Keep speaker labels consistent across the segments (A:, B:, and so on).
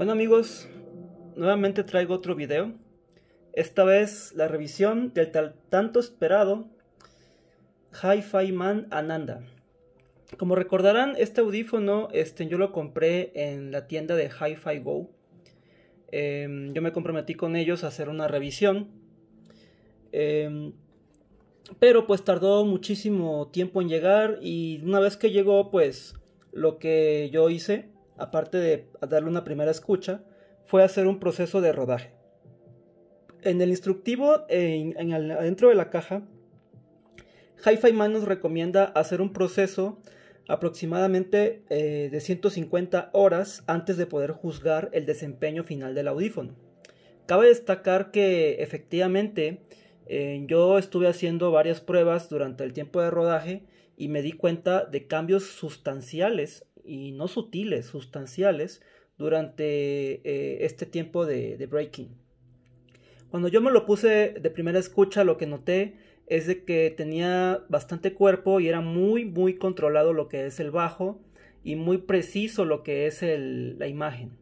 A: Bueno amigos, nuevamente traigo otro video. Esta vez la revisión del tanto esperado Hi-Fi Man Ananda. Como recordarán, este audífono este, yo lo compré en la tienda de Hi-Fi Go. Em, yo me comprometí con ellos a hacer una revisión. Em, pero pues tardó muchísimo tiempo en llegar y una vez que llegó pues lo que yo hice aparte de darle una primera escucha, fue hacer un proceso de rodaje. En el instructivo, en, adentro de la caja, Hi-Fi Man nos recomienda hacer un proceso aproximadamente eh, de 150 horas antes de poder juzgar el desempeño final del audífono. Cabe destacar que efectivamente eh, yo estuve haciendo varias pruebas durante el tiempo de rodaje y me di cuenta de cambios sustanciales y no sutiles, sustanciales, durante eh, este tiempo de, breaking. Cuando yo me lo puse de primera escucha, lo que noté es de que tenía bastante cuerpo y era muy, muy controlado lo que es el bajo y muy preciso lo que es la imagen.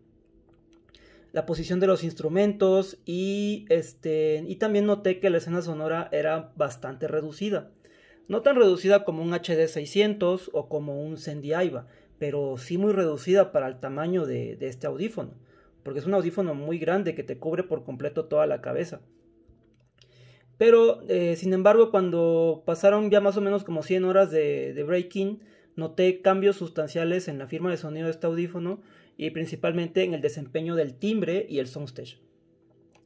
A: La posición de los instrumentos y, este, y también noté que la escena sonora era bastante reducida no tan reducida como un HD600 o como un Sendaiva, pero sí muy reducida para el tamaño de, este audífono, porque es un audífono muy grande que te cubre por completo toda la cabeza. Pero, eh, sin embargo, cuando pasaron ya más o menos como 100 horas de, de breaking, noté cambios sustanciales en la firma de sonido de este audífono y principalmente en el desempeño del timbre y el soundstage.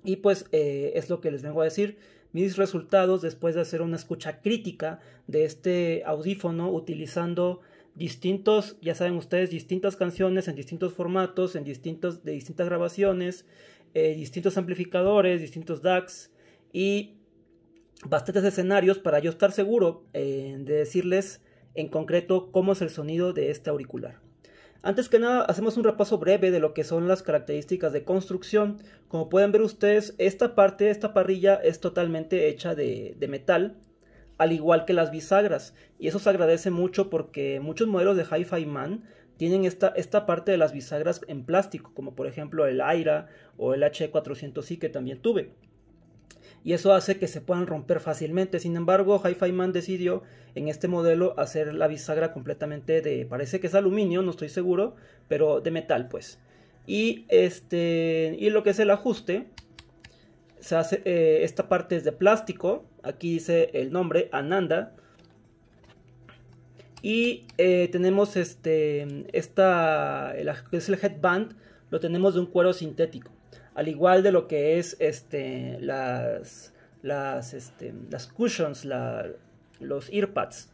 A: Y pues eh, es lo que les vengo a decir. Mis resultados después de hacer una escucha crítica de este audífono utilizando distintos, ya saben ustedes, distintas canciones en distintos formatos, en distintos, de distintas grabaciones, eh, distintos amplificadores, distintos DACs y bastantes escenarios para yo estar seguro eh, de decirles en concreto cómo es el sonido de este auricular. Antes que nada, hacemos un repaso breve de lo que son las características de construcción. Como pueden ver ustedes, esta parte, esta parrilla es totalmente hecha de metal al igual que las bisagras. Y eso se agradece mucho porque muchos modelos de Hi-Fi Man tienen esta, esta parte de las bisagras en plástico, como por ejemplo el Aira o el H400i que también tuve. Y eso hace que se puedan romper fácilmente. Sin embargo, Hi-Fi Man decidió en este modelo hacer la bisagra completamente de, parece que es aluminio, no estoy seguro, pero de metal pues. Y, este, y lo que es el ajuste, hace, eh, esta parte es de plástico, aquí dice el nombre, Ananda. Y eh, tenemos este, esta, el, es el headband, lo tenemos de un cuero sintético. Al igual de lo que es este, las, las, este, cushions, los earpads.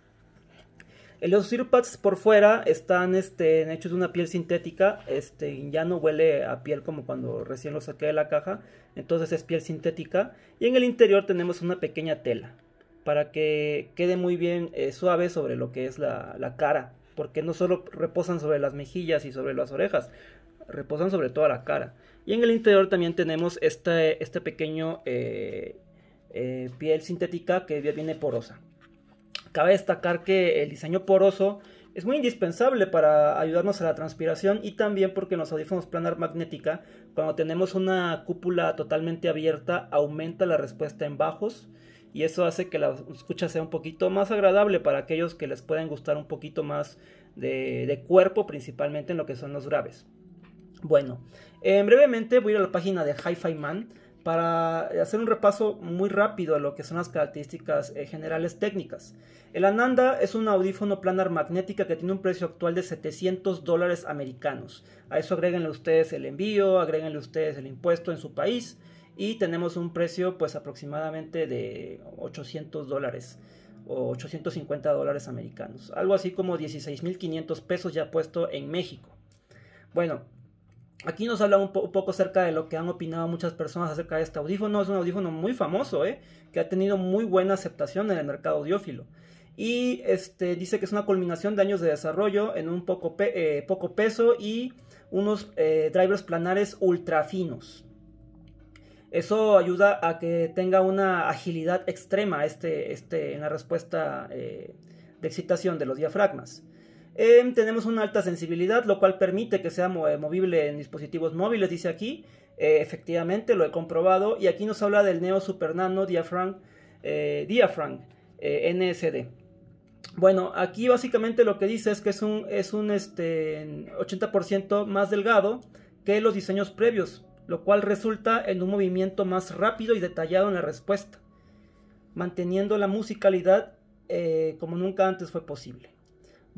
A: Los earpads por fuera están este, hechos de una piel sintética, este, ya no huele a piel como cuando recién lo saqué de la caja, entonces es piel sintética. Y en el interior tenemos una pequeña tela para que quede muy bien eh, suave sobre lo que es la, cara, porque no solo reposan sobre las mejillas y sobre las orejas, reposan sobre toda la cara. Y en el interior también tenemos este, este pequeño eh, eh, piel sintética que viene porosa. Cabe destacar que el diseño poroso es muy indispensable para ayudarnos a la transpiración y también porque los audífonos planar magnética, cuando tenemos una cúpula totalmente abierta, aumenta la respuesta en bajos y eso hace que la escucha sea un poquito más agradable para aquellos que les pueden gustar un poquito más de, cuerpo, principalmente en lo que son los graves. Bueno, en eh, brevemente voy a ir a la página de Hi-Fi Man para hacer un repaso muy rápido a lo que son las características eh, generales técnicas. El Ananda es un audífono planar magnética que tiene un precio actual de 700 dólares americanos. A eso agréguenle ustedes el envío, agréguenle ustedes el impuesto en su país y tenemos un precio pues aproximadamente de 800 dólares o 850 dólares americanos. Algo así como 16.500 pesos ya puesto en México. Bueno, Aquí nos habla un, poco acerca de lo que han opinado muchas personas acerca de este audífono. Es un audífono muy famoso, ¿eh? que ha tenido muy buena aceptación en el mercado audiófilo. Y este, dice que es una culminación de años de desarrollo en un poco, eh, poco peso y unos eh, drivers planares ultra finos. Eso ayuda a que tenga una agilidad extrema este, este, en la respuesta de excitación de los diafragmas. Em, tenemos una alta sensibilidad, lo cual permite que sea movible en dispositivos móviles, dice aquí. Eh, efectivamente, lo he comprobado. Y aquí nos habla del Neo Super Nano Diaphragm, eh, eh, NSD. Bueno, aquí básicamente lo que dice es que es un, es un 80% este, más delgado que los diseños previos, lo cual resulta en un movimiento más rápido y detallado en la respuesta, manteniendo la musicalidad como nunca antes fue posible.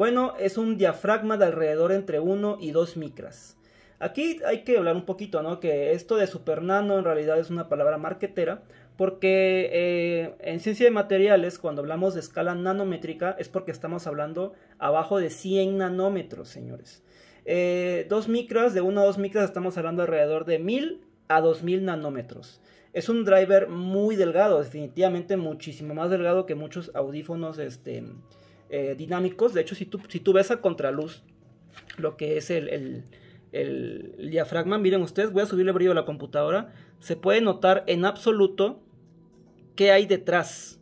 A: Bueno, es un diafragma de alrededor entre 1 y 2 micras. Aquí hay que hablar un poquito, ¿no? Que esto de supernano en realidad es una palabra marquetera, porque eh, en ciencia de materiales, cuando hablamos de escala nanométrica, es porque estamos hablando abajo de 100 nanómetros, señores. 2 eh, micras, de 1 a 2 micras estamos hablando alrededor de 1000 a 2000 nanómetros. Es un driver muy delgado, definitivamente muchísimo más delgado que muchos audífonos este, eh, dinámicos. De hecho, si tú, si tú ves a contraluz lo que es el, diafragma, miren ustedes, voy a subirle brillo a la computadora, se puede notar en absoluto qué hay detrás,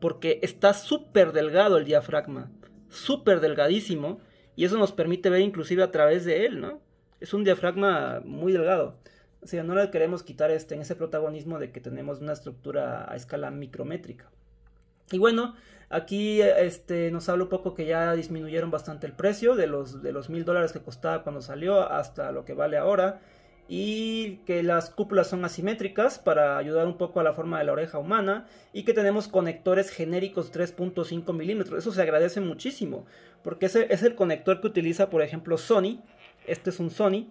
A: porque está súper delgado el diafragma, súper delgadísimo, y eso nos permite ver inclusive a través de él, ¿no? Es un diafragma muy delgado. O sea, no le queremos quitar este, en ese protagonismo de que tenemos una estructura a escala micrométrica. Y bueno, Aquí este, nos habla un poco que ya disminuyeron bastante el precio de los mil de los dólares que costaba cuando salió hasta lo que vale ahora. Y que las cúpulas son asimétricas para ayudar un poco a la forma de la oreja humana. Y que tenemos conectores genéricos 3.5 milímetros. Eso se agradece muchísimo. Porque ese es el conector que utiliza, por ejemplo, Sony. Este es un Sony.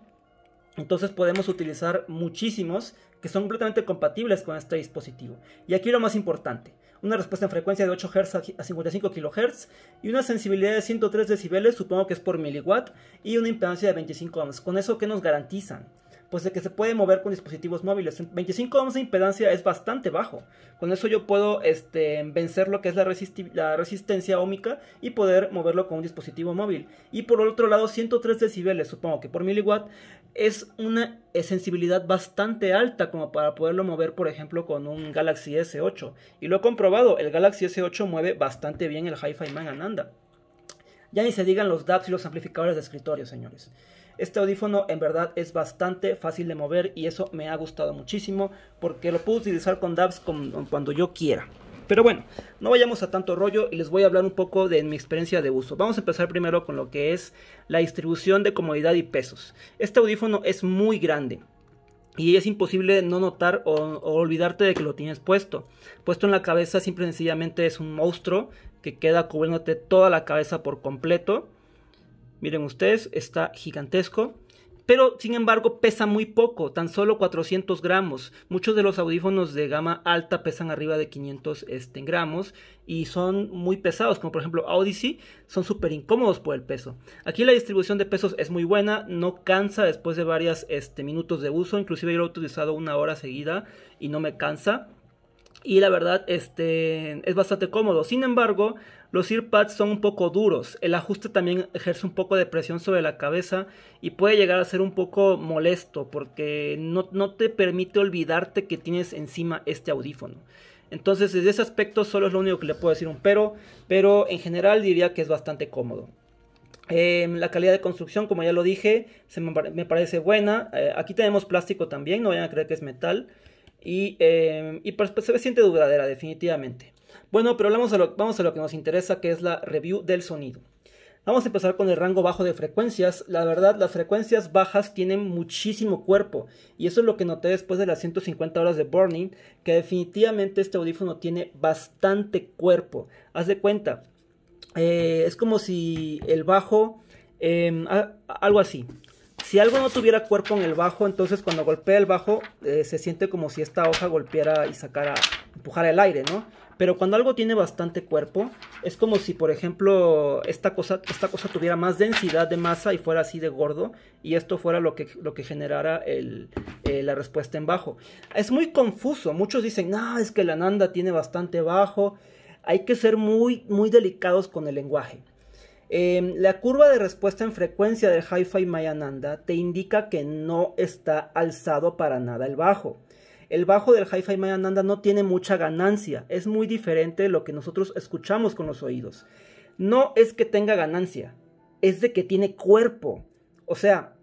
A: Entonces podemos utilizar muchísimos que son completamente compatibles con este dispositivo. Y aquí lo más importante una respuesta en frecuencia de 8 Hz a 55 kHz y una sensibilidad de 103 decibeles, supongo que es por miliwatt, y una impedancia de 25 ohms. ¿Con eso qué nos garantizan? pues de que se puede mover con dispositivos móviles. 25 ohms de impedancia es bastante bajo. Con eso yo puedo este, vencer lo que es la, resistencia ómica y poder moverlo con un dispositivo móvil. Y por otro lado, 103 decibeles, supongo que por miliwatt, es una sensibilidad bastante alta como para poderlo mover, por ejemplo, con un Galaxy S8. Y lo he comprobado, el Galaxy S8 mueve bastante bien el Hi-Fi Man Ananda. Ya ni se digan los DAPs y los amplificadores de escritorio, señores. Este audífono en verdad es bastante fácil de mover y eso me ha gustado muchísimo porque lo puedo utilizar con DAPs cuando yo quiera. Pero bueno, no vayamos a tanto rollo y les voy a hablar un poco de mi experiencia de uso. Vamos a empezar primero con lo que es la distribución de comodidad y pesos. Este audífono es muy grande y es imposible no notar o, olvidarte de que lo tienes puesto. Puesto en la cabeza simple y sencillamente es un monstruo que queda cubriéndote toda la cabeza por completo. Miren ustedes, está gigantesco. Pero sin embargo pesa muy poco, tan solo 400 gramos. Muchos de los audífonos de gama alta pesan arriba de 500 este, gramos y son muy pesados, como por ejemplo Odyssey, son súper incómodos por el peso. Aquí la distribución de pesos es muy buena, no cansa después de varios este, minutos de uso, inclusive yo lo he utilizado una hora seguida y no me cansa y la verdad este, es bastante cómodo. Sin embargo, los earpads son un poco duros. El ajuste también ejerce un poco de presión sobre la cabeza y puede llegar a ser un poco molesto porque no, te permite olvidarte que tienes encima este audífono. Entonces, desde ese aspecto solo es lo único que le puedo decir un pero, pero en general diría que es bastante cómodo. Em, la calidad de construcción, como ya lo dije, me, me, parece buena. Eh, aquí tenemos plástico también, no vayan a creer que es metal y, eh, y pues, pues, se siente duradera definitivamente. Bueno, pero vamos a, lo, vamos a lo que nos interesa, que es la review del sonido. Vamos a empezar con el rango bajo de frecuencias. La verdad, las frecuencias bajas tienen muchísimo cuerpo. Y eso es lo que noté después de las 150 horas de Burning, que definitivamente este audífono tiene bastante cuerpo. Haz de cuenta, eh, es como si el bajo, em, algo así. Si algo no tuviera cuerpo en el bajo, entonces cuando golpea el bajo eh, se siente como si esta hoja golpeara y sacara, empujara el aire, ¿no? Pero cuando algo tiene bastante cuerpo, es como si, por ejemplo, esta cosa, esta cosa tuviera más densidad de masa y fuera así de gordo, y esto fuera lo que, lo que generara eh, la respuesta en bajo. Es muy confuso, muchos dicen, no, es que la nanda tiene bastante bajo, hay que ser muy, muy delicados con el lenguaje. Em, la curva de respuesta en frecuencia del Hi-Fi Mayananda te indica que no está alzado para nada el bajo. El bajo del Hi-Fi Mayananda no tiene mucha ganancia, es muy diferente de lo que nosotros escuchamos con los oídos. No es que tenga ganancia, es de que tiene cuerpo. O sea,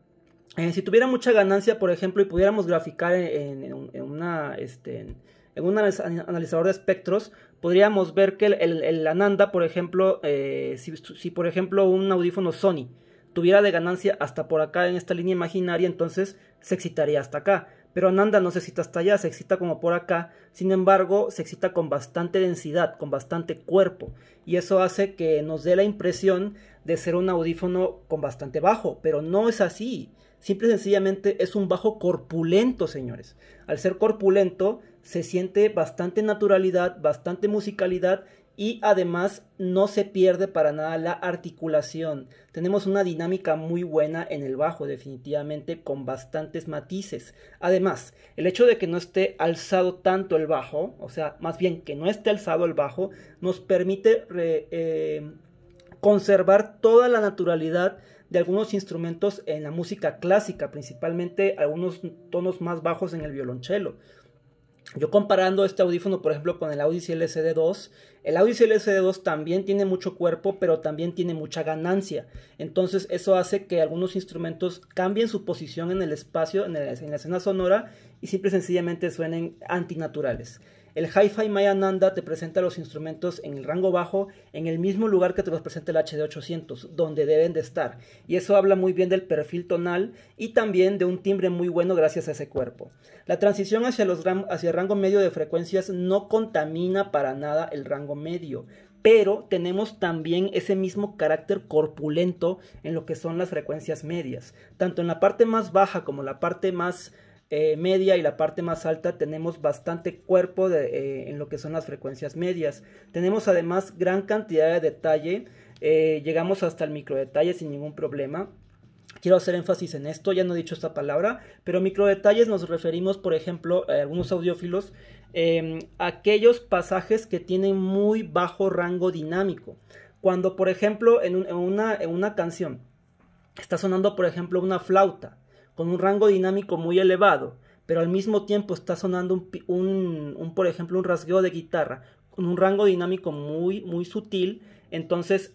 A: eh, si tuviera mucha ganancia, por ejemplo, y pudiéramos graficar en, una... Este, en un analizador de espectros, podríamos ver que el, Ananda, por ejemplo, eh, si, si, por ejemplo un audífono Sony tuviera de ganancia hasta por acá en esta línea imaginaria, entonces se excitaría hasta acá. Pero Ananda no se excita hasta allá, se excita como por acá, sin embargo se excita con bastante densidad, con bastante cuerpo, y eso hace que nos dé la impresión de ser un audífono con bastante bajo, pero no es así. Simple y sencillamente es un bajo corpulento, señores. Al ser corpulento, se siente bastante naturalidad, bastante musicalidad y además no se pierde para nada la articulación. Tenemos una dinámica muy buena en el bajo, definitivamente, con bastantes matices. Además, el hecho de que no esté alzado tanto el bajo, o sea, más bien que no esté alzado el bajo, nos permite eh, conservar toda la naturalidad de algunos instrumentos en la música clásica, principalmente algunos tonos más bajos en el violonchelo. Yo comparando este audífono, por ejemplo, con el Audi LCD2, el Audi LCD2 también tiene mucho cuerpo, pero también tiene mucha ganancia. Entonces eso hace que algunos instrumentos cambien su posición en el espacio, en, en la escena sonora, y simple y sencillamente suenen antinaturales. El Hi-Fi Mayananda te presenta los instrumentos en el rango bajo en el mismo lugar que te los presenta el HD800, donde deben de estar. Y eso habla muy bien del perfil tonal y también de un timbre muy bueno gracias a ese cuerpo. La transición hacia, los hacia el rango medio de frecuencias no contamina para nada el rango medio pero tenemos también ese mismo carácter corpulento en lo que son las frecuencias medias. Tanto en la parte más baja como en la parte más eh, media y la parte más alta tenemos bastante cuerpo eh, en lo que son las frecuencias medias. Tenemos además gran cantidad de detalle, eh, llegamos hasta el micro detalle sin ningún problema. Quiero hacer énfasis en esto, ya no he dicho esta palabra, pero micro detalles nos referimos, por ejemplo, a algunos audiófilos, em, aquellos pasajes que tienen muy bajo rango dinámico. Cuando, por ejemplo, en, una, en una canción está sonando, por ejemplo, una flauta, con un rango dinámico muy elevado, pero al mismo tiempo está sonando un, por ejemplo, un rasgueo de guitarra con un rango dinámico muy, muy sutil, entonces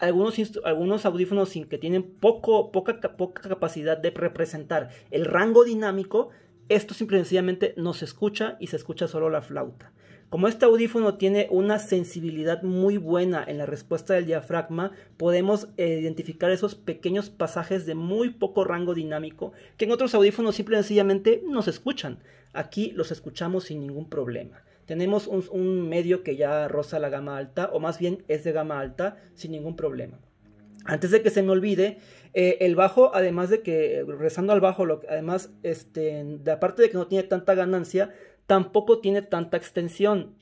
A: algunos, algunos audífonos que tienen poco, poca, poca capacidad de representar el rango dinámico, esto simplemente no se escucha y se escucha solo la flauta. Como este audífono tiene una sensibilidad muy buena en la respuesta del diafragma, podemos eh, identificar esos pequeños pasajes de muy poco rango dinámico que en otros audífonos simple y sencillamente no se escuchan. Aquí los escuchamos sin ningún problema. Tenemos un, medio que ya roza la gama alta, o más bien es de gama alta, sin ningún problema. Antes de que se me olvide, eh, el bajo, además de que, eh, rezando al bajo, lo, además, este, aparte de que no tiene tanta ganancia, tampoco tiene tanta extensión.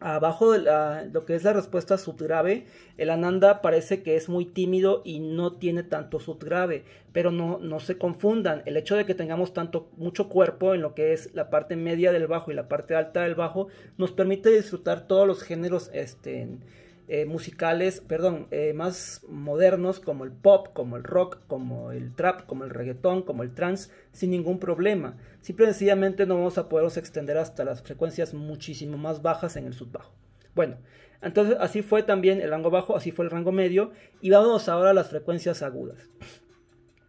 A: Abajo de lo que es la respuesta subgrave, el ananda parece que es muy tímido y no tiene tanto subgrave, pero no, no se confundan. El hecho de que tengamos tanto, mucho cuerpo en lo que es la parte media del bajo y la parte alta del bajo nos permite disfrutar todos los géneros este, eh, musicales, perdón, eh, más modernos como el pop, como el rock, como el trap, como el reggaetón, como el trance, sin ningún problema. Simple y sencillamente no vamos a poderos extender hasta las frecuencias muchísimo más bajas en el sub-bajo. Bueno, entonces así fue también el rango bajo, así fue el rango medio, y vamos ahora a las frecuencias agudas.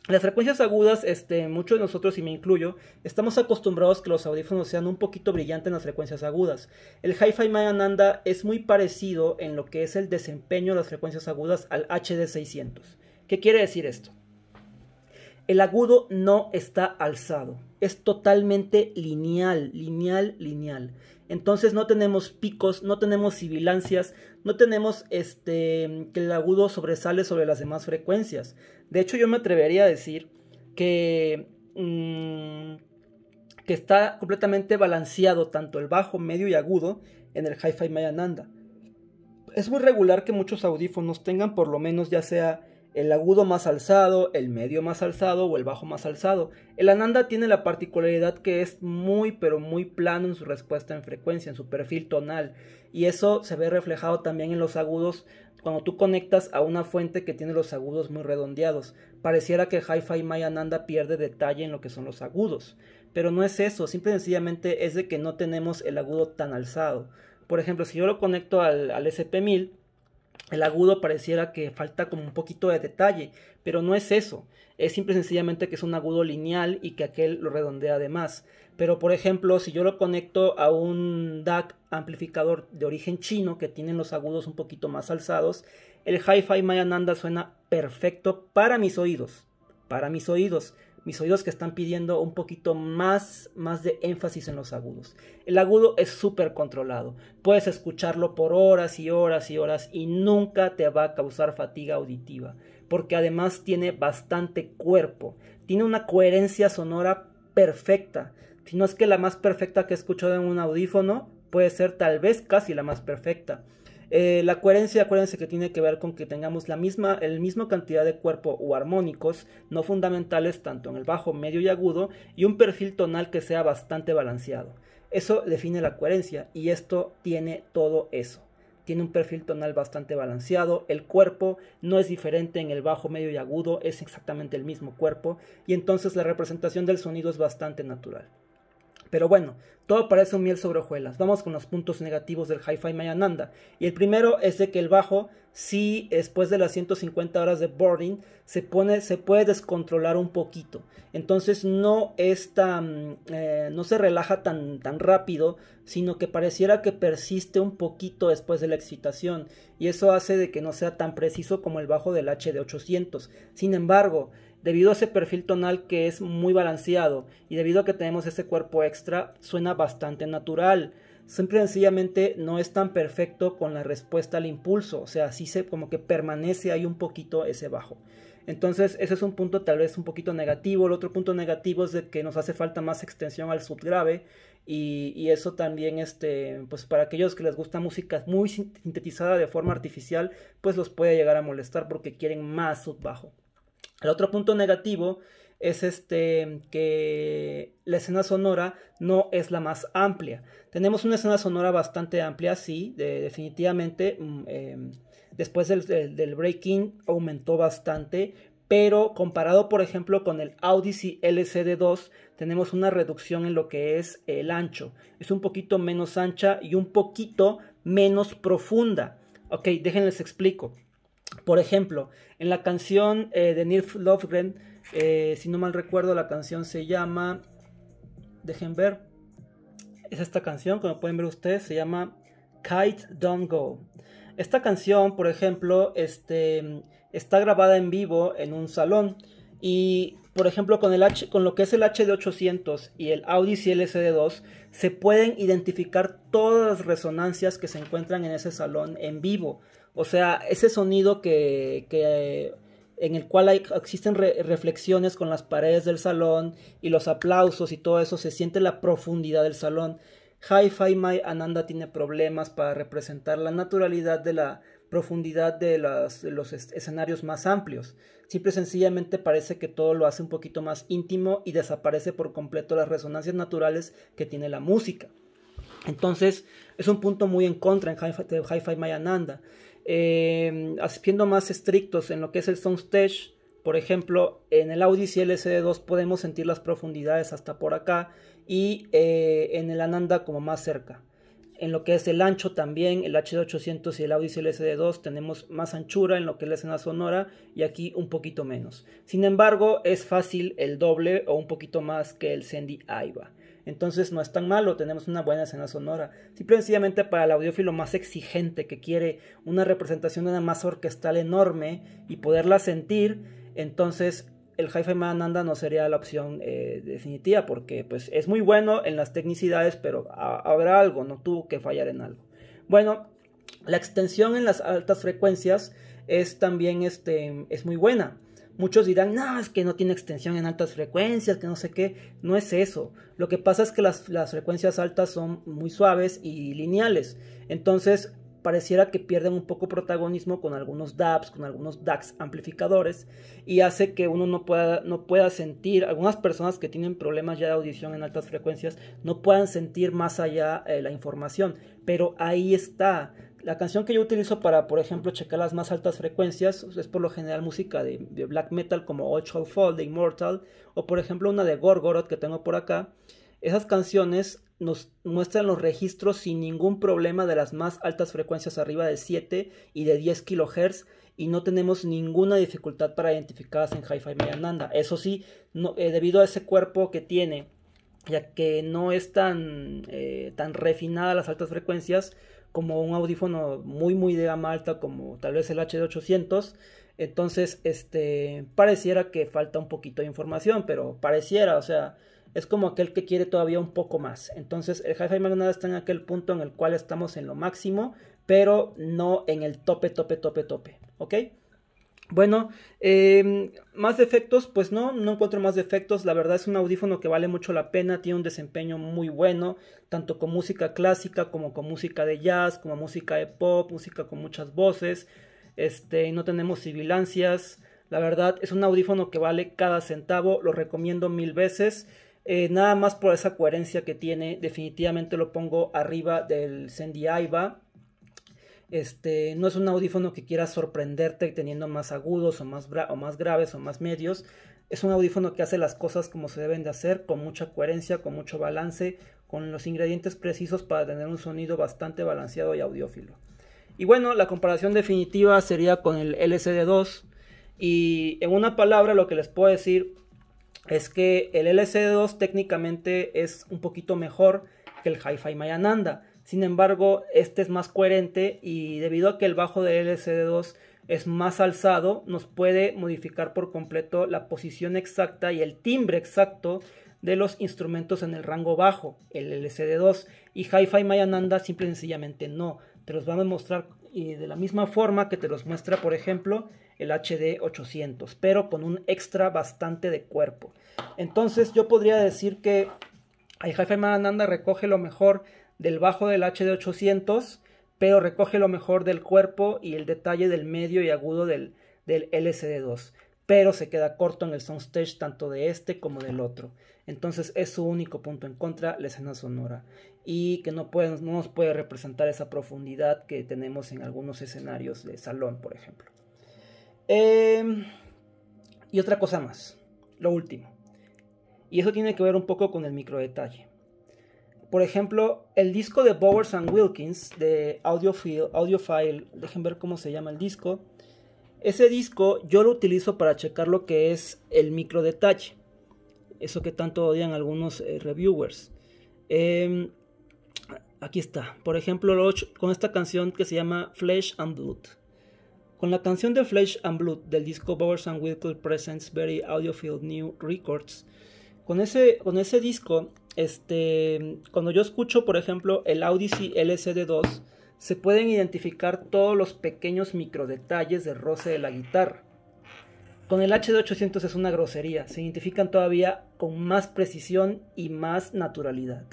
A: Las frecuencias agudas, este, muchos de nosotros, y me incluyo, estamos acostumbrados que los audífonos sean un poquito brillantes en las frecuencias agudas. El Hi-Fi Nanda es muy parecido en lo que es el desempeño de las frecuencias agudas al HD600. ¿Qué quiere decir esto? El agudo no está alzado, es totalmente lineal, lineal, lineal. Entonces no tenemos picos, no tenemos sibilancias, no tenemos este que el agudo sobresale sobre las demás frecuencias. De hecho, yo me atrevería a decir que mm, que está completamente balanceado tanto el bajo, medio y agudo en el Hi-Fi Mayananda. Es muy regular que muchos audífonos tengan por lo menos ya sea el agudo más alzado, el medio más alzado o el bajo más alzado. El ananda tiene la particularidad que es muy pero muy plano en su respuesta en frecuencia, en su perfil tonal, y eso se ve reflejado también en los agudos cuando tú conectas a una fuente que tiene los agudos muy redondeados. Pareciera que Hi-Fi Ananda pierde detalle en lo que son los agudos, pero no es eso, simple y sencillamente es de que no tenemos el agudo tan alzado. Por ejemplo, si yo lo conecto al, al SP1000, el agudo pareciera que falta como un poquito de detalle, pero no es eso. Es simple y sencillamente que es un agudo lineal y que aquel lo redondea de más. Pero por ejemplo, si yo lo conecto a un DAC amplificador de origen chino que tienen los agudos un poquito más alzados, el Hi-Fi Mayananda suena perfecto para mis oídos. Para mis oídos, mis oídos que están pidiendo un poquito más, más de énfasis en los agudos. El agudo es súper controlado. Puedes escucharlo por horas y horas y horas y nunca te va a causar fatiga auditiva. Porque además tiene bastante cuerpo. Tiene una coherencia sonora perfecta. Si no es que la más perfecta que he escuchado en un audífono, puede ser tal vez casi la más perfecta. Eh, la coherencia, acuérdense que tiene que ver con que tengamos la misma, el mismo cantidad de cuerpo o armónicos no fundamentales tanto en el bajo, medio y agudo y un perfil tonal que sea bastante balanceado. Eso define la coherencia y esto tiene todo eso. Tiene un perfil tonal bastante balanceado, el cuerpo no es diferente en el bajo, medio y agudo, es exactamente el mismo cuerpo y entonces la representación del sonido es bastante natural. Pero bueno, todo parece un miel sobre hojuelas. Vamos con los puntos negativos del Hi-Fi Mayananda. Y el primero es de que el bajo, si después de las 150 horas de boarding, se, pone, se puede descontrolar un poquito. Entonces no eh, no se relaja tan, tan rápido, sino que pareciera que persiste un poquito después de la excitación. Y eso hace de que no sea tan preciso como el bajo del hd 800. Sin embargo, Debido a ese perfil tonal que es muy balanceado y debido a que tenemos ese cuerpo extra, suena bastante natural. siempre sencillamente no es tan perfecto con la respuesta al impulso, o sea, así se como que permanece ahí un poquito ese bajo. Entonces, ese es un punto tal vez un poquito negativo. El otro punto negativo es de que nos hace falta más extensión al subgrave. Y, y, eso también, este, pues para aquellos que les gusta música muy sintetizada de forma artificial, pues los puede llegar a molestar porque quieren más subbajo. El otro punto negativo es este que la escena sonora no es la más amplia. Tenemos una escena sonora bastante amplia, sí, definitivamente. Mm, em, después del, breaking aumentó bastante, pero comparado por ejemplo con el y LCD2 tenemos una reducción en lo que es el ancho. Es un poquito menos ancha y un poquito menos profunda. Ok, déjenles explico. Por ejemplo, en la canción eh, de Nirf Lovegren, eh, si no mal recuerdo, la canción se llama. Dejen ver. Es esta canción, como pueden ver ustedes, se llama Kite Don't Go. Esta canción, por ejemplo, este, está grabada en vivo en un salón. Y, por ejemplo, con, el H, con lo que es el HD800 y el Audi sd 2 se pueden identificar todas las resonancias que se encuentran en ese salón en vivo. O sea, ese sonido que, que en el cual existen reflexiones con las paredes del salón y los aplausos y todo eso, se siente la profundidad del salón. Hi-Fi My Ananda tiene problemas para representar la naturalidad de la profundidad de, las, los escenarios más amplios. Simple y sencillamente parece que todo lo hace un poquito más íntimo y desaparece por completo las resonancias naturales que tiene la música. Entonces, es un punto muy en contra en Hi-Fi My Ananda eh, siendo más estrictos en lo que es el soundstage, por ejemplo, en el Audi sd 2 podemos sentir las profundidades hasta por acá y eh, en el Ananda como más cerca. En lo que es el ancho también, el HD800 y el Audi CLCD2 tenemos más anchura en lo que es la escena sonora y aquí un poquito menos. Sin embargo, es fácil el doble o un poquito más que el Sandy Aiva. Entonces no es tan malo, tenemos una buena escena sonora. Simple y sencillamente para el audiófilo más exigente que quiere una representación de una masa orquestal enorme y poderla sentir, entonces el Hi-Fi Mananda no sería la opción eh, definitiva porque pues es muy bueno en las tecnicidades, pero habrá algo, no tuvo que fallar en algo. Bueno, la extensión en las altas frecuencias es también este, es muy buena. Muchos dirán, no, es que no tiene extensión en altas frecuencias, que no sé qué. No es eso. Lo que pasa es que las, frecuencias altas son muy suaves y lineales. Entonces, pareciera que pierden un poco protagonismo con algunos DABs, con algunos DAX amplificadores, y hace que uno no pueda, no pueda sentir, algunas personas que tienen problemas ya de audición en altas frecuencias, no puedan sentir más allá eh, la información, pero ahí está, la canción que yo utilizo para, por ejemplo, checar las más altas frecuencias es por lo general música de, black metal como Old Fall de Immortal o por ejemplo una de Gorgoroth que tengo por acá. Esas canciones nos muestran los registros sin ningún problema de las más altas frecuencias arriba de 7 y de 10 kHz y no tenemos ninguna dificultad para identificarlas en Hi-Fi Mayananda. Eso sí, eh, debido a ese cuerpo que tiene, ya que no es tan, eh, tan refinada las altas frecuencias, como un audífono muy muy de gama alta como tal vez el HD800 entonces este pareciera que falta un poquito de información pero pareciera o sea es como aquel que quiere todavía un poco más entonces el Hi-Fi Magnada está en aquel punto en el cual estamos en lo máximo pero no en el tope tope tope tope ok bueno, em, más defectos, pues no, no encuentro más defectos. La verdad es un audífono que vale mucho la pena, tiene un desempeño muy bueno, tanto con música clásica como con música de jazz, como música de pop, música con muchas voces. Este, no tenemos sibilancias. La verdad es un audífono que vale cada centavo, lo recomiendo mil veces. Eh, nada más por esa coherencia que tiene, definitivamente lo pongo arriba del Cendi este, no es un audífono que quiera sorprenderte teniendo más agudos o más, o más graves o más medios. Es un audífono que hace las cosas como se deben de hacer, con mucha coherencia, con mucho balance, con los ingredientes precisos para tener un sonido bastante balanceado y audiófilo. Y bueno, la comparación definitiva sería con el LCD2. Y en una palabra lo que les puedo decir es que el LCD2 técnicamente es un poquito mejor que el Hi-Fi Mayananda. Sin embargo, este es más coherente y debido a que el bajo del LCD2 es más alzado, nos puede modificar por completo la posición exacta y el timbre exacto de los instrumentos en el rango bajo, el LCD2 y Hi-Fi Mayananda simple y sencillamente no. Te los van a mostrar de la misma forma que te los muestra, por ejemplo, el HD 800, pero con un extra bastante de cuerpo. Entonces yo podría decir que el Hi-Fi Mayananda recoge lo mejor del bajo del HD800, pero recoge lo mejor del cuerpo y el detalle del medio y agudo del, del LCD2, pero se queda corto en el soundstage tanto de este como del otro. Entonces es su único punto en contra, la escena sonora, y que no, no nos puede representar esa profundidad que tenemos en algunos escenarios de salón, por ejemplo. Em, y otra cosa más, lo último. Y eso tiene que ver un poco con el micro detalle por ejemplo, el disco de Bowers Wilkins de Audiophile, Audiophile, dejen ver cómo se llama el disco. Ese disco yo lo utilizo para checar lo que es el micro detalle, eso que tanto odian algunos eh, reviewers. Em, aquí está, por ejemplo, con esta canción que se llama Flesh and Blood. Con la canción de Flesh and Blood del disco Bowers and Wilkins Presents Very Audiophile New Records, con ese, con ese disco este, cuando yo escucho, por ejemplo, el Odyssey LCD2, se pueden identificar todos los pequeños micro detalles de roce de la guitarra. Con el HD800 es una grosería, se identifican todavía con más precisión y más naturalidad.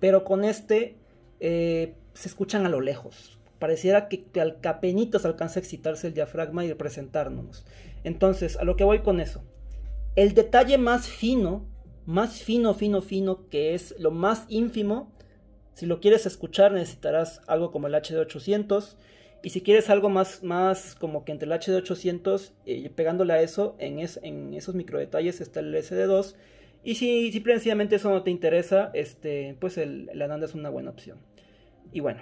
A: Pero con este eh, se escuchan a lo lejos. Pareciera que, al se alcanza a excitarse el diafragma y representarnos. Entonces, a lo que voy con eso. El detalle más fino más fino, fino, fino, que es lo más ínfimo. Si lo quieres escuchar necesitarás algo como el HD800. Y si quieres algo más, más como que entre el HD800, y eh, pegándole a eso, en, en esos micro detalles está el SD2. Y si, si precisamente eso no te interesa, este, pues el, el Ananda es una buena opción. Y bueno,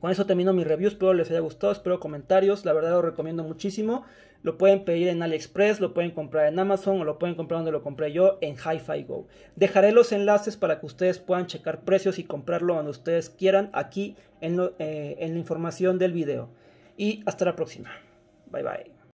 A: con eso termino mi review, espero les haya gustado, espero comentarios, la verdad lo recomiendo muchísimo. Lo pueden pedir en AliExpress, lo pueden comprar en Amazon o lo pueden comprar donde lo compré yo en Hi-Fi Go. Dejaré los enlaces para que ustedes puedan checar precios y comprarlo cuando ustedes quieran aquí en, eh, en la información del video. Y hasta la próxima. Bye bye.